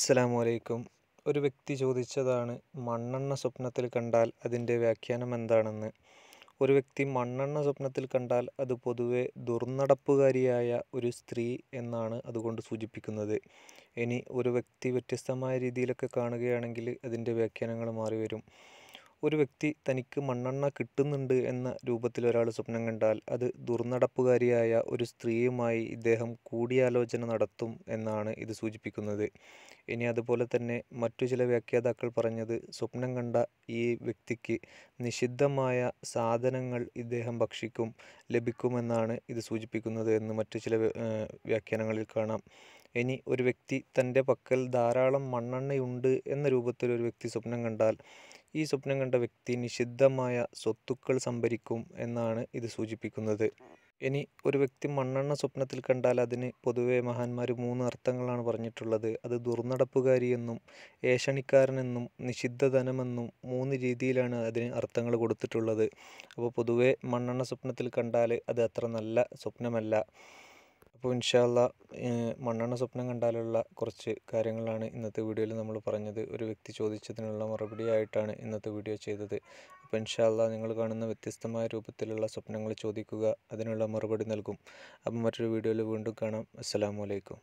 അസ്സലാമു അലൈക്കും ഒരു വ്യക്തി ചോദിച്ചതാണ് മണ്ണെണ്ണ സ്വപ്നത്തിൽ കണ്ടാൽ അതിൻ്റെ വ്യാഖ്യാനം എന്താണെന്ന് ഒരു വ്യക്തി മണ്ണെണ്ണ സ്വപ്നത്തിൽ കണ്ടാൽ അത് പൊതുവെ ദുർനടപ്പുകാരിയായ ഒരു സ്ത്രീ എന്നാണ് അതുകൊണ്ട് സൂചിപ്പിക്കുന്നത് ഇനി ഒരു വ്യക്തി വ്യത്യസ്തമായ രീതിയിലൊക്കെ കാണുകയാണെങ്കിൽ അതിൻ്റെ വ്യാഖ്യാനങ്ങൾ മാറി വരും ഒരു വ്യക്തി തനിക്ക് മണ്ണെണ്ണ കിട്ടുന്നുണ്ട് എന്ന രൂപത്തിൽ ഒരാൾ സ്വപ്നം കണ്ടാൽ അത് ദുർനടപ്പുകാരിയായ ഒരു സ്ത്രീയുമായി ഇദ്ദേഹം കൂടിയാലോചന നടത്തും എന്നാണ് ഇത് സൂചിപ്പിക്കുന്നത് ഇനി അതുപോലെ തന്നെ മറ്റു ചില വ്യാഖ്യാതാക്കൾ പറഞ്ഞത് സ്വപ്നം കണ്ട ഈ വ്യക്തിക്ക് നിഷിദ്ധമായ സാധനങ്ങൾ ഇദ്ദേഹം ഭക്ഷിക്കും ലഭിക്കുമെന്നാണ് ഇത് സൂചിപ്പിക്കുന്നത് എന്ന് മറ്റു ചില വ്യാഖ്യാനങ്ങളിൽ കാണാം ഇനി ഒരു വ്യക്തി തൻ്റെ പക്കൽ ധാരാളം മണ്ണെണ്ണയുണ്ട് എന്ന രൂപത്തിൽ ഒരു വ്യക്തി സ്വപ്നം കണ്ടാൽ ഈ സ്വപ്നം കണ്ട വ്യക്തി നിഷിദ്ധമായ സ്വത്തുക്കൾ സംഭരിക്കും എന്നാണ് ഇത് സൂചിപ്പിക്കുന്നത് ഇനി ഒരു വ്യക്തി മണ്ണെണ്ണ സ്വപ്നത്തിൽ കണ്ടാൽ അതിന് പൊതുവെ മഹാന്മാർ മൂന്ന് അർത്ഥങ്ങളാണ് പറഞ്ഞിട്ടുള്ളത് അത് ദുർനടപ്പുകാരിയെന്നും ഏഷണിക്കാരനെന്നും നിഷിദ്ധധനമെന്നും മൂന്ന് രീതിയിലാണ് അതിന് അർത്ഥങ്ങൾ കൊടുത്തിട്ടുള്ളത് അപ്പോൾ പൊതുവെ മണ്ണെണ്ണ സ്വപ്നത്തിൽ കണ്ടാൽ അത് അത്ര നല്ല സ്വപ്നമല്ല അപ്പോൾ ഇൻഷാല്ല മണ്ണെണ്ണ സ്വപ്നം കണ്ടാലുള്ള കുറച്ച് കാര്യങ്ങളാണ് ഇന്നത്തെ വീഡിയോയിൽ നമ്മൾ പറഞ്ഞത് ഒരു വ്യക്തി ചോദിച്ചതിനുള്ള മറുപടി ആയിട്ടാണ് ഇന്നത്തെ വീഡിയോ ചെയ്തത് അപ്പോൾ ഇൻഷാല്ല നിങ്ങൾ കാണുന്ന വ്യത്യസ്തമായ രൂപത്തിലുള്ള സ്വപ്നങ്ങൾ ചോദിക്കുക അതിനുള്ള മറുപടി നൽകും അപ്പം മറ്റൊരു വീഡിയോയിൽ വീണ്ടും കാണാം അസ്സാമലൈക്കും